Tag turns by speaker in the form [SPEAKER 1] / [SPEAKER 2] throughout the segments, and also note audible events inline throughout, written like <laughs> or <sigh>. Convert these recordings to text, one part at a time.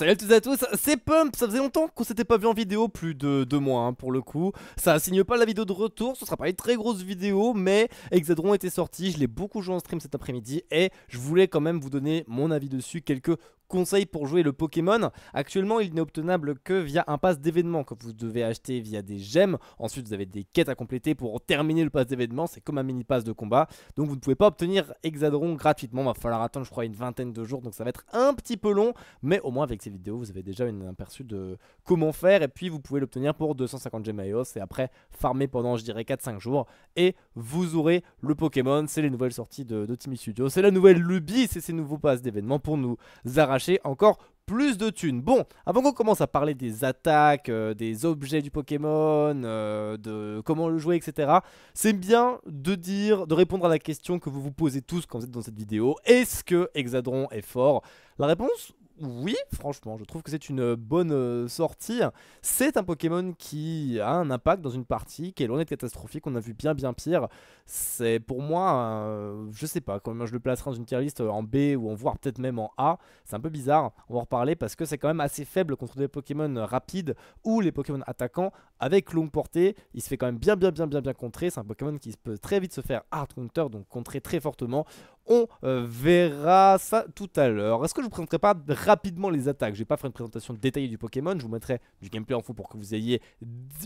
[SPEAKER 1] Salut à tous et à tous, c'est Pump, ça faisait longtemps qu'on s'était pas vu en vidéo, plus de deux mois hein, pour le coup. Ça signe pas la vidéo de retour, ce sera pas une très grosse vidéo, mais Hexadron était sorti, je l'ai beaucoup joué en stream cet après-midi et je voulais quand même vous donner mon avis dessus, quelques Conseil pour jouer le Pokémon, actuellement il n'est obtenable que via un pass d'événement que vous devez acheter via des gemmes. Ensuite vous avez des quêtes à compléter pour terminer le pass d'événement, c'est comme un mini pass de combat. Donc vous ne pouvez pas obtenir Hexadron gratuitement, il va falloir attendre je crois une vingtaine de jours, donc ça va être un petit peu long. Mais au moins avec ces vidéos vous avez déjà un aperçu de comment faire et puis vous pouvez l'obtenir pour 250 gemmes et après farmer pendant je dirais 4-5 jours et vous aurez le Pokémon. C'est les nouvelles sorties de, Timmy Studio, c'est la nouvelle lubie, c'est ces nouveaux passes d'événement pour nous arracher encore plus de thunes. Bon, avant qu'on commence à parler des attaques, euh, des objets du Pokémon, euh, de comment le jouer, etc., c'est bien de dire, de répondre à la question que vous vous posez tous quand vous êtes dans cette vidéo. Est-ce que Hexadron est fort La réponse, oui, franchement, je trouve que c'est une bonne euh, sortie. C'est un Pokémon qui a un impact dans une partie qui est loin d'être catastrophique. On a vu bien, bien pire. C'est pour moi, je sais pas, quand même, je le placerai dans une tier list euh, en B ou en voire peut-être même en A. C'est un peu bizarre. On va en reparler parce que c'est quand même assez faible contre des Pokémon rapides ou les Pokémon attaquants avec longue portée. Il se fait quand même bien, bien, bien, bien, bien contrer. C'est un Pokémon qui peut très vite se faire hard counter, donc contrer très fortement. On euh, verra ça tout à l'heure. Est-ce que je vous présenterai pas rapidement les attaques Je vais pas faire une présentation détaillée du Pokémon. Je vous mettrai du gameplay en fou pour que vous ayez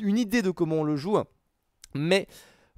[SPEAKER 1] une idée de comment on le joue. Mais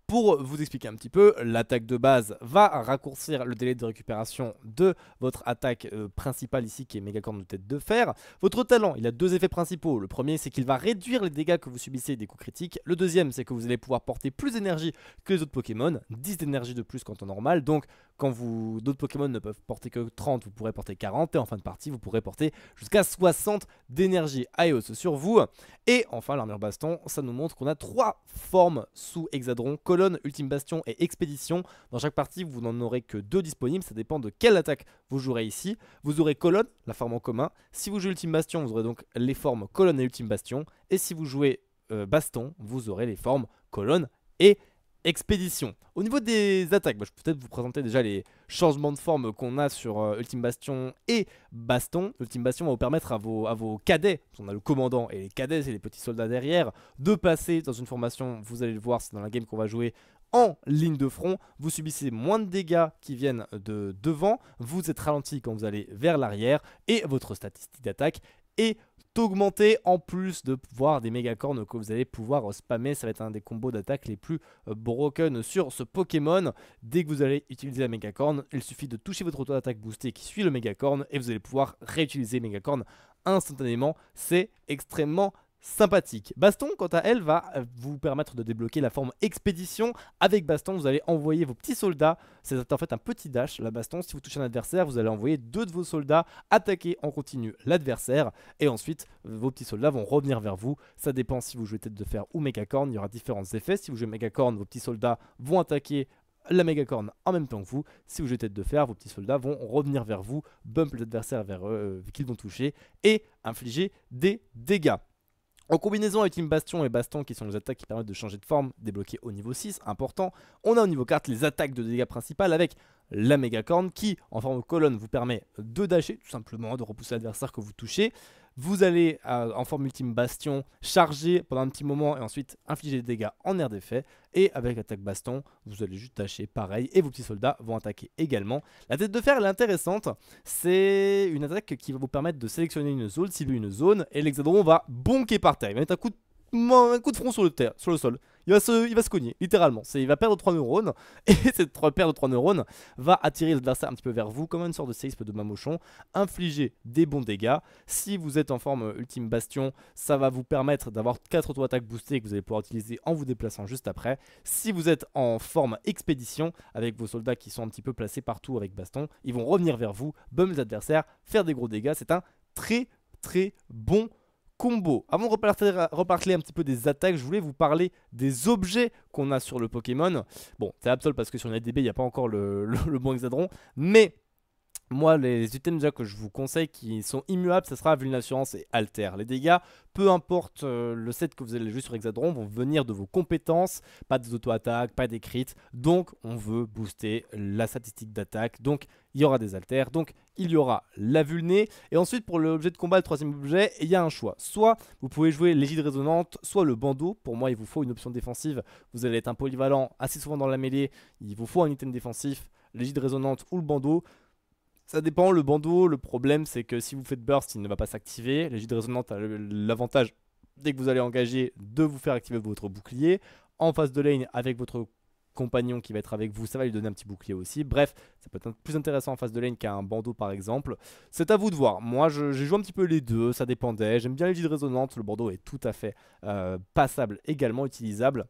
[SPEAKER 1] pour vous expliquer un petit peu, l'attaque de base va raccourcir le délai de récupération de votre attaque euh, principale ici qui est corne de tête de fer. Votre talent, il a deux effets principaux. Le premier, c'est qu'il va réduire les dégâts que vous subissez des coups critiques. Le deuxième, c'est que vous allez pouvoir porter plus d'énergie que les autres Pokémon, 10 d'énergie de plus qu'en temps normal. Donc, quand vous d'autres Pokémon ne peuvent porter que 30, vous pourrez porter 40 et en fin de partie, vous pourrez porter jusqu'à 60 d'énergie iOS sur vous. Et enfin, l'armure baston, ça nous montre qu'on a trois formes sous hexadron Colonne, Ultime Bastion et Expédition. Dans chaque partie, vous n'en aurez que deux disponibles, ça dépend de quelle attaque vous jouerez ici. Vous aurez colonne, la forme en commun. Si vous jouez Ultime Bastion, vous aurez donc les formes colonne et Ultime Bastion. Et si vous jouez euh, baston, vous aurez les formes colonne et expédition. Au niveau des attaques, bah, je peux peut-être vous présenter déjà les changements de forme qu'on a sur euh, Ultime Bastion et Baston. Ultime Bastion va vous permettre à vos, cadets, on a le commandant et les cadets, c'est les petits soldats derrière, de passer dans une formation, vous allez le voir, c'est dans la game qu'on va jouer, en ligne de front, vous subissez moins de dégâts qui viennent de devant, vous êtes ralenti quand vous allez vers l'arrière, et votre statistique d'attaque est augmenter en plus de voir des méga cornes que vous allez pouvoir euh, spammer. Ça va être un des combos d'attaque les plus euh, broken sur ce Pokémon. Dès que vous allez utiliser la méga corne, il suffit de toucher votre auto d'attaque boostée qui suit le méga corne et vous allez pouvoir réutiliser méga corne instantanément. C'est extrêmement sympathique. Baston, quant à elle, va vous permettre de débloquer la forme expédition. Avec Baston, vous allez envoyer vos petits soldats. C'est en fait un petit dash, la Baston. Si vous touchez un adversaire, vous allez envoyer deux de vos soldats attaquer en continu l'adversaire. Et ensuite, vos petits soldats vont revenir vers vous. Ça dépend si vous jouez tête de fer ou méga corne, Il y aura différents effets. Si vous jouez corne, vos petits soldats vont attaquer la méga corne en même temps que vous. Si vous jouez tête de fer, vos petits soldats vont revenir vers vous, bump l'adversaire vers eux, euh, qu'ils vont toucher et infliger des dégâts. En combinaison avec une Bastion et Baston qui sont les attaques qui permettent de changer de forme, débloquées au niveau 6, important, on a au niveau carte les attaques de dégâts principales avec la méga corne qui, en forme de colonne, vous permet de dasher tout simplement, de repousser l'adversaire que vous touchez. Vous allez euh, en forme ultime bastion, charger pendant un petit moment et ensuite infliger des dégâts en air d'effet. Et avec attaque baston, vous allez juste tâcher pareil et vos petits soldats vont attaquer également. La tête de fer l'intéressante, c'est une attaque qui va vous permettre de sélectionner une zone, cibler une zone et l'hexadron va bonquer par terre. Il va mettre un coup de, front le, sur le sol il va se, cogner, littéralement. Il va perdre 3 neurones, <laughs> et cette trois perte de 3 neurones va attirer l'adversaire un petit peu vers vous, comme une sorte de séisme de mamochon, infliger des bons dégâts. Si vous êtes en forme euh, ultime bastion, ça va vous permettre d'avoir 4 auto-attaques boostées que vous allez pouvoir utiliser en vous déplaçant juste après. Si vous êtes en forme expédition, avec vos soldats qui sont un petit peu placés partout avec baston, ils vont revenir vers vous, bum les adversaires, faire des gros dégâts. C'est un très très bon Combo, Avant de repartir, un petit peu des attaques, je voulais vous parler des objets qu'on a sur le Pokémon. Bon, c'est Absol parce que sur la DB, il n'y a pas encore <laughs> le, le, bon hexadron. Mais moi, les items que je vous conseille qui sont immuables, ce sera Vulnassurance et Alter. Les dégâts, peu importe euh, le set que vous allez jouer sur Hexadron, vont venir de vos compétences, pas des auto-attaques, pas des Donc, on veut booster la statistique d'attaque. Donc, il y aura des alters. Donc, il y aura la vulné. Et ensuite, pour l'objet de combat, le troisième objet, il y a un choix. Soit vous pouvez jouer l'égide résonante, soit le bandeau. Pour moi, il vous faut une option défensive. Vous allez être un polyvalent assez souvent dans la mêlée. Il vous faut un item défensif, l'égide résonante ou le bandeau. Ça dépend, le bandeau, le problème c'est que si vous faites burst, il ne va pas s'activer. L'égide résonante a euh, l'avantage, dès que vous allez engager, de vous faire activer votre bouclier. En face de lane, avec votre compagnon qui va être avec vous, ça va lui donner un petit bouclier aussi. Bref, ça peut être plus intéressant en face de lane qu'un bandeau par exemple. C'est à vous de voir. Moi, j'ai joué un petit peu les deux, ça dépendait. J'aime bien les résonante, le bandeau est tout à fait euh, passable également, utilisable.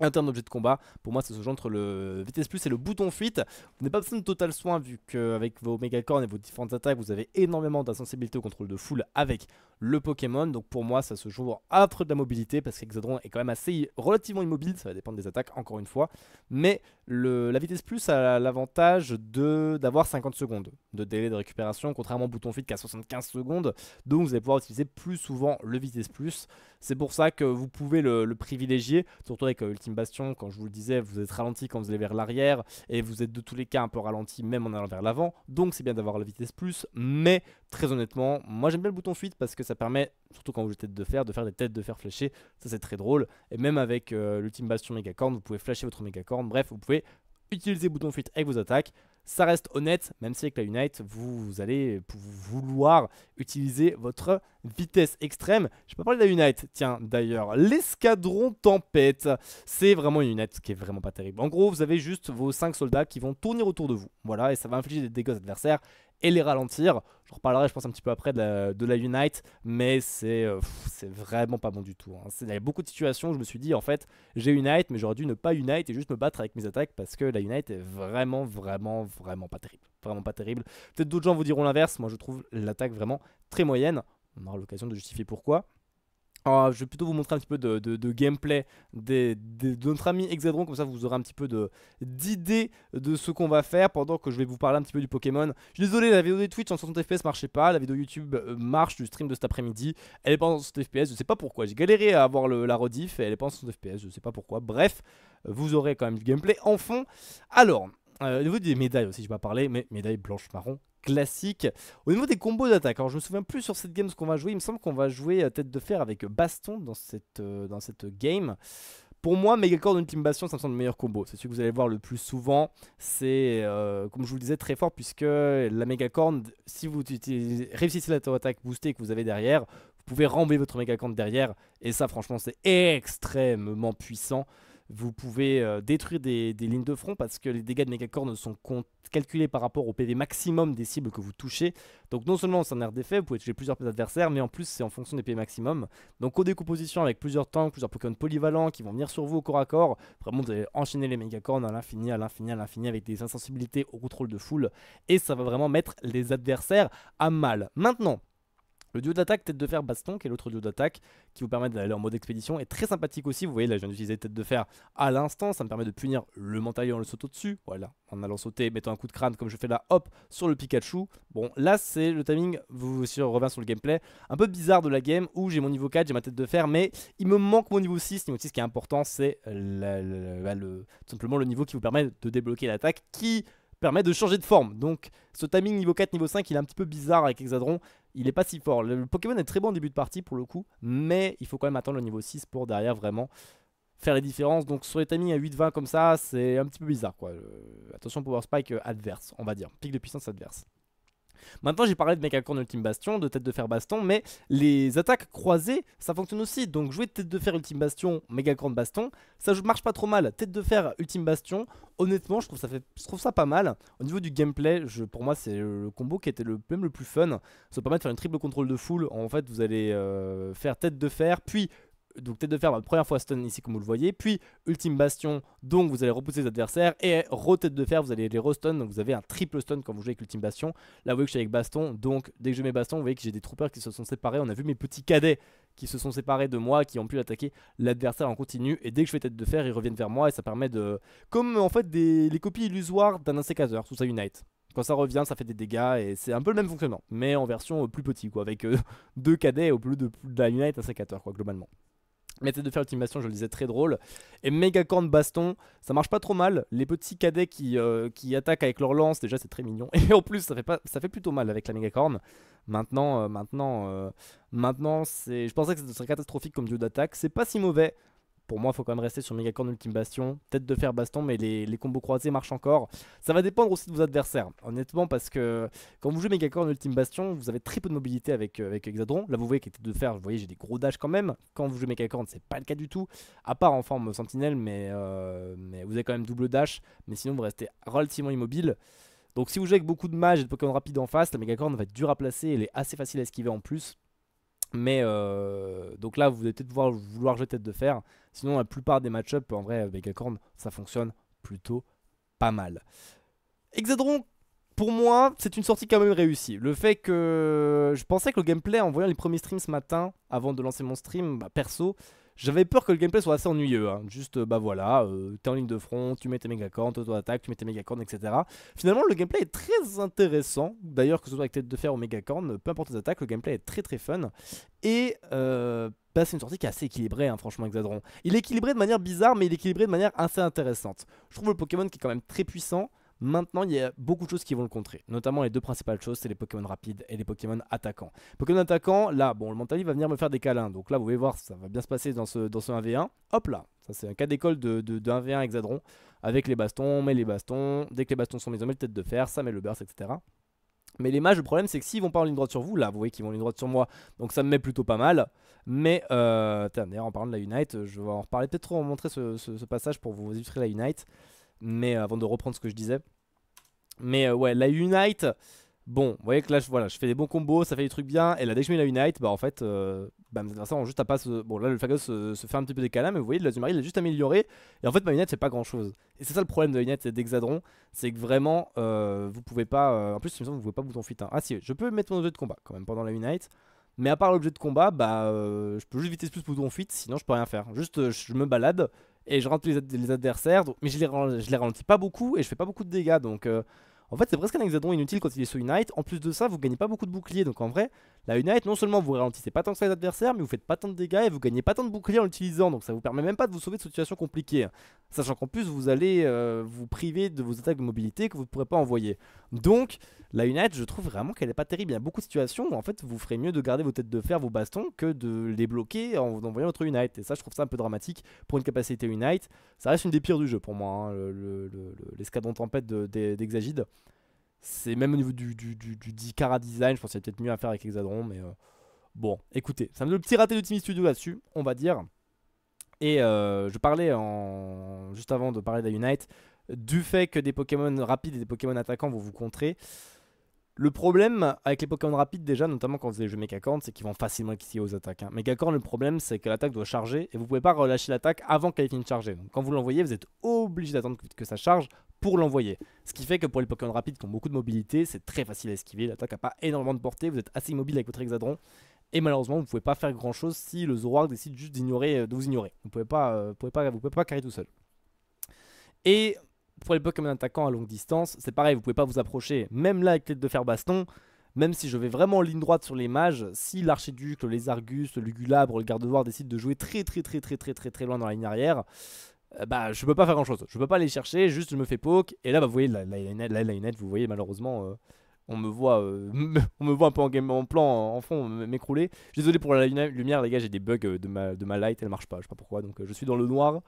[SPEAKER 1] En termes d'objet de combat, pour moi, ça se joue entre le vitesse plus et le bouton fuite. Vous n'avez pas besoin de total soin, vu qu'avec vos méga cornes et vos différentes attaques, vous avez énormément d'insensibilité au contrôle de foule avec le Pokémon. Donc pour moi, ça se joue entre de la mobilité, parce qu'Exodron est quand même assez relativement immobile, ça va dépendre des attaques, encore une fois. Mais la vitesse plus a l'avantage de d'avoir 50 secondes de délai de récupération, contrairement au bouton fit qui a 75 secondes. Donc vous allez pouvoir utiliser plus souvent le vitesse plus. C'est pour ça que vous pouvez le, privilégier, surtout avec euh, Ultime Bastion, quand je vous le disais, vous êtes ralenti quand vous allez vers l'arrière et vous êtes de tous les cas un peu ralenti même en allant vers l'avant. Donc c'est bien d'avoir la vitesse plus, mais très honnêtement, moi j'aime bien le bouton fuite parce que ça permet, surtout quand vous jetez tête de fer, de faire des têtes de fer fléchées. Ça c'est très drôle. Et même avec euh, l'ultime bastion méga corne vous pouvez flasher votre méga corne Bref, vous pouvez utiliser le bouton fuite avec vos attaques. Ça reste honnête, même si avec la Unite, vous, allez vouloir utiliser votre vitesse extrême. Je peux parler de la Unite, tiens d'ailleurs. L'escadron tempête, c'est vraiment une Unite qui est vraiment pas terrible. En gros, vous avez juste vos 5 soldats qui vont tourner autour de vous. Voilà, et ça va infliger des dégâts aux adversaires et les ralentir. Je reparlerai, je pense, un petit peu après de la, de Unite, mais c'est euh, c'est vraiment pas bon du tout. Hein. Il y a beaucoup de situations où je me suis dit, en fait, j'ai Unite, mais j'aurais dû ne pas Unite et juste me battre avec mes attaques parce que la Unite est vraiment, vraiment, vraiment pas terrible. Vraiment pas terrible. Peut-être d'autres gens vous diront l'inverse. Moi, je trouve l'attaque vraiment très moyenne. On aura l'occasion de justifier pourquoi. Alors, je vais plutôt vous montrer un petit peu de, gameplay de notre ami Hexadron, comme ça vous aurez un petit peu d'idée de, ce qu'on va faire pendant que je vais vous parler un petit peu du Pokémon. Je suis désolé, la vidéo de Twitch en 60 FPS marchait pas, la vidéo YouTube euh, marche du stream de cet après-midi, elle est pas en 60 FPS, je sais pas pourquoi, j'ai galéré à avoir la rediff et elle est pas en 60 FPS, je sais pas pourquoi. Bref, vous aurez quand même du gameplay en fond. Alors, euh, au niveau des médailles aussi, je vais pas parler, mais médailles blanches, marron, classique. Au niveau des combos d'attaque, alors je me souviens plus sur cette game ce qu'on va jouer. Il me semble qu'on va jouer euh, tête de fer avec baston dans cette, euh, dans cette game. Pour moi, Megacorne d'une Team Bastion, ça me semble le meilleur combo. C'est celui que vous allez voir le plus souvent. C'est, euh, comme je vous le disais, très fort puisque la Megacorne, si vous réussissez la attaque boostée que vous avez derrière, vous pouvez ramber votre Megacorn derrière. Et ça, franchement, c'est extrêmement puissant. Vous pouvez euh, détruire des, lignes de front parce que les dégâts de cornes sont calculés par rapport au PV maximum des cibles que vous touchez. Donc non seulement c'est un air d'effet, vous pouvez toucher plusieurs adversaires, mais en plus c'est en fonction des PV maximum. Donc au décompositions avec plusieurs tanks, plusieurs Pokémon polyvalents qui vont venir sur vous au corps à corps, vraiment vous allez enchaîner les cornes à l'infini, à l'infini, à l'infini avec des insensibilités au contrôle de foule. Et ça va vraiment mettre les adversaires à mal. Maintenant, le duo d'attaque tête de fer baston, qui est l'autre duo d'attaque qui vous permet d'aller en mode expédition, est très sympathique aussi. Vous voyez, là, je viens d'utiliser tête de fer à l'instant. Ça me permet de punir le mentalier en le sautant dessus. Voilà, en allant sauter, mettant un coup de crâne comme je fais là, hop, sur le Pikachu. Bon, là, c'est le timing, vous, si on revient sur le gameplay, un peu bizarre de la game où j'ai mon niveau 4, j'ai ma tête de fer, mais il me manque mon niveau 6. Niveau 6, ce qui est important, c'est bah, tout simplement le niveau qui vous permet de débloquer l'attaque qui permet de changer de forme. Donc ce timing niveau 4, niveau 5, il est un petit peu bizarre avec exadron il est pas si fort. Le, Pokémon est très bon en début de partie pour le coup, mais il faut quand même attendre le niveau 6 pour derrière vraiment faire les différences. Donc sur les timings à 8-20 comme ça, c'est un petit peu bizarre quoi. Euh, attention Power Spike adverse, on va dire. Pic de puissance adverse. Maintenant, j'ai parlé de méga corne ultime bastion, de tête de fer baston, mais les attaques croisées, ça fonctionne aussi. Donc, jouer tête de fer ultime bastion, méga corne baston, ça marche pas trop mal. Tête de fer ultime bastion, honnêtement, je trouve ça, fait, trouve ça pas mal. Au niveau du gameplay, je, pour moi, c'est le combo qui était le, même le plus fun. Ça permet de faire une triple contrôle de foule. En fait, vous allez euh, faire tête de fer, puis donc tête de fer, ma première fois stun ici comme vous le voyez, puis ultime bastion, donc vous allez repousser les adversaires, et re-tête de fer, vous allez les re-stun, donc vous avez un triple stun quand vous jouez avec ultime bastion. Là vous voyez que je suis avec baston, donc dès que je mets baston, vous voyez que j'ai des troopers qui se sont séparés, on a vu mes petits cadets qui se sont séparés de moi, qui ont pu attaquer l'adversaire en continu, et dès que je fais tête de fer, ils reviennent vers moi, et ça permet de... Comme en fait des... les copies illusoires d'un insécateur, sous ça Unite. Quand ça revient, ça fait des dégâts et c'est un peu le même fonctionnement, mais en version euh, plus petit, quoi, avec euh, <laughs> deux cadets au plus de, de Unite insécateur, quoi, globalement. Mettez de faire l'ultimation, je le disais, très drôle. Et méga corne baston, ça marche pas trop mal. Les petits cadets qui, euh, qui attaquent avec leur lance, déjà c'est très mignon. <laughs> Et en plus, ça fait, pas, ça fait plutôt mal avec la méga corne. Maintenant, euh, maintenant, euh, maintenant c'est, je pensais que ce serait catastrophique comme dieu d'attaque. C'est pas si mauvais pour moi, il faut quand même rester sur Megacorne, Ultime Bastion. Tête de fer baston, mais les, combos croisés marchent encore. Ça va dépendre aussi de vos adversaires, honnêtement, parce que quand vous jouez Megacorne, Ultime Bastion, vous avez très peu de mobilité avec, euh, avec Hexadron. Là, vous voyez qu'il était de fer, vous voyez, j'ai des gros dashs quand même. Quand vous jouez ce c'est pas le cas du tout, à part en forme sentinelle, mais, euh, mais vous avez quand même double dash. Mais sinon, vous restez relativement immobile. Donc, si vous jouez avec beaucoup de mages et de Pokémon rapides en face, la Megacorne va être dure à placer. Elle est assez facile à esquiver en plus. Mais euh, donc là, vous allez peut-être vouloir jeter tête de fer. Sinon, la plupart des match-up, en vrai, avec Acorn, ça fonctionne plutôt pas mal. Exadron, pour moi, c'est une sortie quand même réussie. Le fait que je pensais que le gameplay, en voyant les premiers streams ce matin, avant de lancer mon stream, bah, perso, j'avais peur que le gameplay soit assez ennuyeux. Hein. Juste, euh, bah voilà, euh, t'es en ligne de front, tu mets tes Cornes, t'auto-attaques, tu mets tes cornes, etc. Finalement, le gameplay est très intéressant. D'ailleurs, que ce soit avec tête de fer ou cornes, peu importe tes attaques, le gameplay est très très fun. Et euh, bah, c'est une sortie qui est assez équilibrée, hein, franchement, Exadron. Il est équilibré de manière bizarre, mais il est équilibré de manière assez intéressante. Je trouve le Pokémon qui est quand même très puissant. Maintenant, il y a beaucoup de choses qui vont le contrer. Notamment, les deux principales choses, c'est les Pokémon rapides et les Pokémon attaquants. Pokémon attaquants, là, bon, le Mentali va venir me faire des câlins. Donc là, vous pouvez voir, ça va bien se passer dans ce, dans ce 1v1. Hop là, ça c'est un cas d'école de, de, 1v1 hexadron. Avec les bastons, on met les bastons. Dès que les bastons sont mis, en main le tête de fer, ça met le burst, etc. Mais les mages, le problème c'est que s'ils vont pas en ligne droite sur vous, là vous voyez qu'ils vont en ligne droite sur moi, donc ça me met plutôt pas mal. Mais euh, d'ailleurs en parlant de la Unite, je vais en reparler peut-être trop, montrer ce, ce, passage pour vous illustrer la Unite. Mais euh, avant de reprendre ce que je disais, mais euh, ouais, la Unite, bon, vous voyez que là, je, voilà, je fais des bons combos, ça fait des trucs bien. Et là, dès que je mets la Unite, bah en fait, euh, bah, on juste à pas Bon, là, le Fagos se, fait un petit peu décaler mais vous voyez, Lazumari, il a juste amélioré. Et en fait, ma Unite c'est pas grand chose. Et c'est ça le problème de la Unite et d'Exadron c'est que vraiment, euh, vous pouvez pas. Euh, en plus, il me semble que vous pouvez pas bouton fuite. Hein. Ah si, je peux mettre mon objet de combat quand même pendant la Unite. Mais à part l'objet de combat, bah, je peux juste vitesse plus bouton fuite, sinon je peux rien faire. Juste, je me balade, et je rentre les, adversaires. mais je les, je les ralentis pas beaucoup et je fais pas beaucoup de dégâts. Donc euh, en fait, c'est presque un hexadon inutile quand il est sur Unite. En plus de ça, vous gagnez pas beaucoup de boucliers. Donc en vrai, la Unite, non seulement vous ralentissez pas tant que ça les adversaires, mais vous faites pas tant de dégâts et vous gagnez pas tant de boucliers en l'utilisant. Donc ça vous permet même pas de vous sauver de situations compliquées. Sachant qu'en plus, vous allez euh, vous priver de vos attaques de mobilité que vous ne pourrez pas envoyer. Donc la Unite, je trouve vraiment qu'elle est pas terrible. Il y a beaucoup de situations où en fait, vous ferez mieux de garder vos têtes de fer, vos bastons, que de les bloquer en envoyant votre Unite. Et ça, je trouve ça un peu dramatique pour une capacité Unite. Ça reste une des pires du jeu pour moi, hein, l'escadron tempête d'Exagide. C'est même au niveau du, du, du, du Cara design, je pense peut-être mieux à faire avec Hexadron, mais euh, bon, écoutez, c'est le petit raté de Timmy Studio là-dessus, on va dire. Et euh, je parlais en... juste avant de parler d'Unite du fait que des Pokémon rapides et des Pokémon attaquants vont vous contrer. Le problème avec les Pokémon rapides, déjà, notamment quand vous avez joué Megacorn, c'est qu'ils vont facilement esquiver aux attaques. Mais hein. Megacorn, le problème, c'est que l'attaque doit charger et vous pouvez pas relâcher l'attaque avant qu'elle ait fini de charger. Donc quand vous l'envoyez, vous êtes obligé d'attendre que ça charge pour l'envoyer. Ce qui fait que pour les Pokémon rapides qui ont beaucoup de mobilité, c'est très facile à esquiver. L'attaque n'a pas énormément de portée, vous êtes assez immobile avec votre Hexadron. Et malheureusement, vous ne pouvez pas faire grand chose si le Zoroark décide juste d'ignorer, euh, de vous ignorer. Vous ne pouvez, pas, euh, pas, vous pouvez pas carrer tout seul. Et prenez pas comme un attaquant à longue distance, c'est pareil, vous pouvez pas vous approcher. Même là avec l'aide de fer baston, même si je vais vraiment en ligne droite sur les mages, si l'archiduc, les argus, le lugulabre, le garde-voir décide de jouer très très très très très très très loin dans la ligne arrière, euh, bah je peux pas faire grand chose. Je peux pas aller chercher, juste je me fais poke. Et là, bah, vous voyez, la, la, vous voyez malheureusement. Euh, on me voit, euh, <laughs> on me voit un peu en, game, en plan, en fond, m'écrouler. Désolé pour la lumière, les gars, j'ai des bugs de ma, de ma light, elle marche pas, je sais pas pourquoi. Donc je suis dans le noir.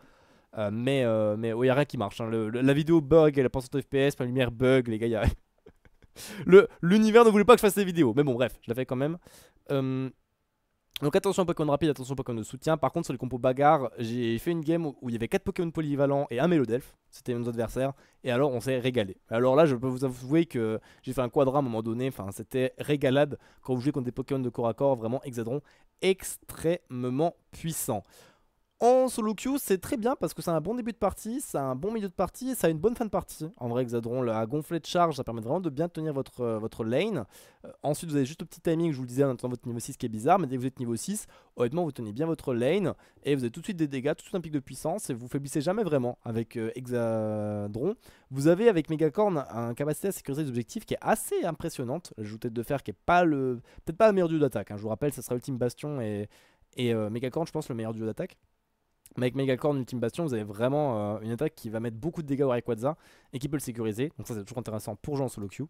[SPEAKER 1] Euh, mais euh, il n'y a rien qui marche. Hein. la vidéo bug, elle pensée de FPS, la lumière bug, les gars. a... <laughs> L'univers ne voulait pas que je fasse des vidéos. Mais bon, bref, je la fais quand même. Euh, donc attention aux Pokémon rapides, attention aux Pokémon de soutien. Par contre, sur les compos bagarre, j'ai fait une game où il y avait 4 Pokémon polyvalents et un Mélodelf. C'était nos adversaires. Et alors, on s'est régalé. Alors là, je peux vous avouer que j'ai fait un quadra à un moment donné. Enfin, c'était régalade quand vous jouez contre des Pokémon de corps à corps, vraiment hexadron extrêmement puissant. En solo queue, c'est très bien parce que c'est un bon début de partie, ça a un bon milieu de partie et ça a une bonne fin de partie. En vrai, Hexadron a gonflé de charge, ça permet vraiment de bien tenir votre, euh, votre lane. Euh, ensuite, vous avez juste le petit timing, je vous le disais, en attendant votre niveau 6 qui est bizarre, mais dès que vous êtes niveau 6, honnêtement, vous tenez bien votre lane et vous avez tout de suite des dégâts, tout de suite un pic de puissance et vous faiblissez jamais vraiment avec euh, Exadron. Vous avez avec Megacorn un capacité à sécuriser les objectifs qui est assez impressionnante. vous tête de faire qui est pas le peut-être pas le meilleur duo d'attaque. Hein. Je vous rappelle, ça sera Ultime Bastion et, et Megacorn, je pense, le meilleur duo d'attaque. Mais avec Megacorn Ultime Bastion, vous avez vraiment euh, une attaque qui va mettre beaucoup de dégâts au Rayquaza et qui peut le sécuriser. Donc ça, c'est toujours intéressant pour jouer en solo queue.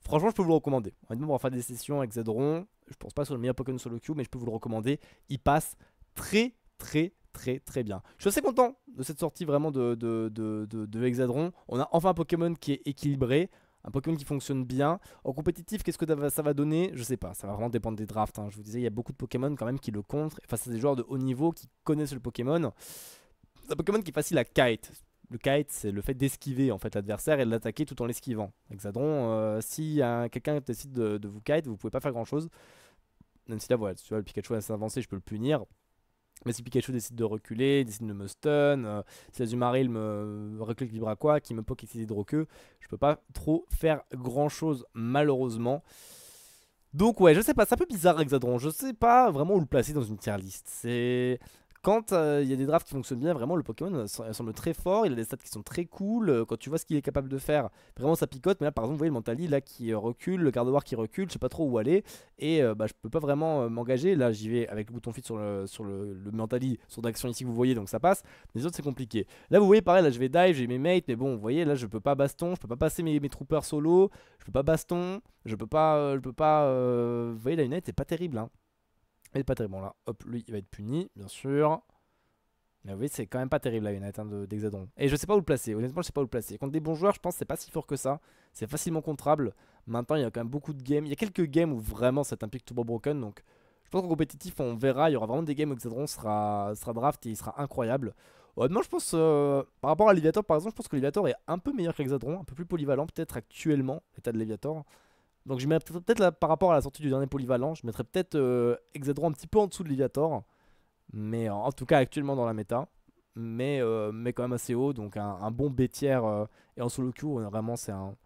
[SPEAKER 1] Franchement, je peux vous le recommander. on va faire des sessions avec Zedron. Je pense pas sur le meilleur Pokémon solo queue, mais je peux vous le recommander. Il passe très, très, très, très bien. Je suis assez content de cette sortie vraiment de, de, de, de, de On a enfin un Pokémon qui est équilibré un Pokémon qui fonctionne bien. En compétitif, qu'est-ce que ça va donner Je sais pas, ça va vraiment dépendre des drafts. Hein. Je vous disais, il y a beaucoup de Pokémon quand même qui le contre. face à des joueurs de haut niveau qui connaissent le Pokémon, c'est un Pokémon qui est facile à kite. Le kite, c'est le fait d'esquiver en fait l'adversaire et de l'attaquer tout en l'esquivant. Exadron, euh, si euh, quelqu'un décide de, vous kite, vous pouvez pas faire grand chose. Même si là, voilà, tu vois, le Pikachu est assez je peux le punir. Mais si Pikachu décide de reculer, décide de me stun, euh, si Azumarill me euh, recule quoi, qui me poke et que je peux pas trop faire grand chose malheureusement. Donc ouais, je sais pas, c'est un peu bizarre Zadron, je sais pas vraiment où le placer dans une tier liste, C'est quand euh, il y a des drafts qui fonctionnent bien, vraiment le Pokémon euh, semble très fort, il a des stats qui sont très cool, euh, quand tu vois ce qu'il est capable de faire, vraiment ça picote, mais là par exemple vous voyez le Mentali là qui recule, le Gardevoir qui recule, je sais pas trop où aller, et bah, je peux pas vraiment m'engager, là j'y vais avec le bouton fit sur le, sur le, Mentali, sur d'action ici que vous voyez, donc ça passe, les autres c'est compliqué. Là vous voyez pareil, là je vais dive, j'ai mes mates, mais bon vous voyez là je peux pas baston, je peux pas passer mes, mes troopers solo, je peux pas baston, je peux pas, je peux pas, vous voyez la lunette c'est pas terrible hein. Mais pas très Bon, là, hop, lui, il va être puni, bien sûr. Mais vous voyez, c'est quand même pas terrible la unité hein, d'Hexadron. Et je sais pas où le placer, honnêtement, je sais pas où le placer. Contre des bons joueurs, je pense que c'est pas si fort que ça. C'est facilement contrable. Maintenant, il y a quand même beaucoup de games. Il y a quelques games où vraiment c'est un t'implique tout broken. Donc, je pense qu'en compétitif, on verra. Il y aura vraiment des games où Exadron sera, sera draft et il sera incroyable. Honnêtement, je pense, euh, par rapport à Léviator, par exemple, je pense que Léviator est un peu meilleur que un peu plus polyvalent peut-être actuellement, l'état de Léviator. Donc je mettrais peut-être par rapport à la sortie du dernier polyvalent, je mettrais peut-être euh, un petit peu en dessous de l'Iviator, mais euh, en, tout cas actuellement dans la méta, mais, euh, mais quand même assez haut, donc un, bon bétière euh, et en solo queue, vraiment c'est un,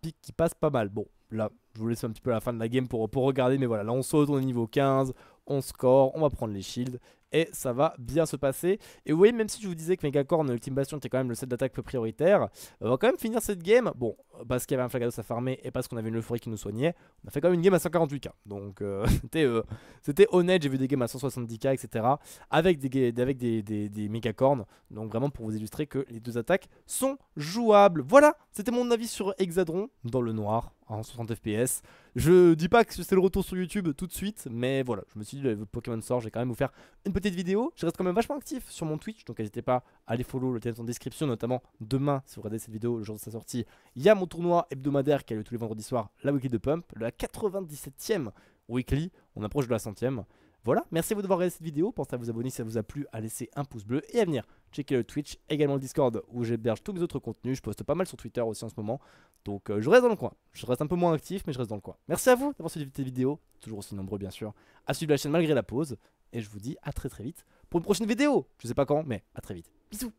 [SPEAKER 1] pic qui passe pas mal. Bon, là je vous laisse un petit peu à la fin de la game pour, pour regarder, mais voilà, là on saute, on est niveau 15, on score, on va prendre les shields, et ça va bien se passer. Et vous voyez, même si je vous disais que Megacorn Ultime Bastion était quand même le set d'attaque peu prioritaire, on va quand même finir cette game. Bon, parce qu'il y avait un Flagados à farmer et parce qu'on avait une euphorie qui nous soignait, on a fait quand même une game à 148k. Donc euh, <laughs> euh, c'était honnête, j'ai vu des games à 170k, etc. Avec des, avec des, des Megacorn. Donc vraiment pour vous illustrer que les deux attaques sont jouables. Voilà, c'était mon avis sur Hexadron dans le noir en 60 fps. Je dis pas que c'est le retour sur YouTube tout de suite, mais voilà, je me suis dit, Pokémon sort, j'ai quand même vous faire une petite vidéo. Je reste quand même vachement actif sur mon Twitch, donc n'hésitez pas à aller follow le thème en description, notamment demain, si vous regardez cette vidéo le jour de sa sortie. Il y a mon tournoi hebdomadaire qui a lieu tous les vendredis soirs, la weekly de Pump, la 97 e weekly, on approche de la centième. Voilà, merci à vous d'avoir regardé cette vidéo. Pensez à vous abonner si ça vous a plu, à laisser un pouce bleu et à venir checker le Twitch, également le Discord où j'héberge tous mes autres contenus. Je poste pas mal sur Twitter aussi en ce moment. Donc euh, je reste dans le coin. Je reste un peu moins actif, mais je reste dans le coin. Merci à vous d'avoir suivi cette vidéo, toujours aussi nombreux bien sûr, à suivre la chaîne malgré la pause. Et je vous dis à très très vite pour une prochaine vidéo. Je sais pas quand, mais à très vite. Bisous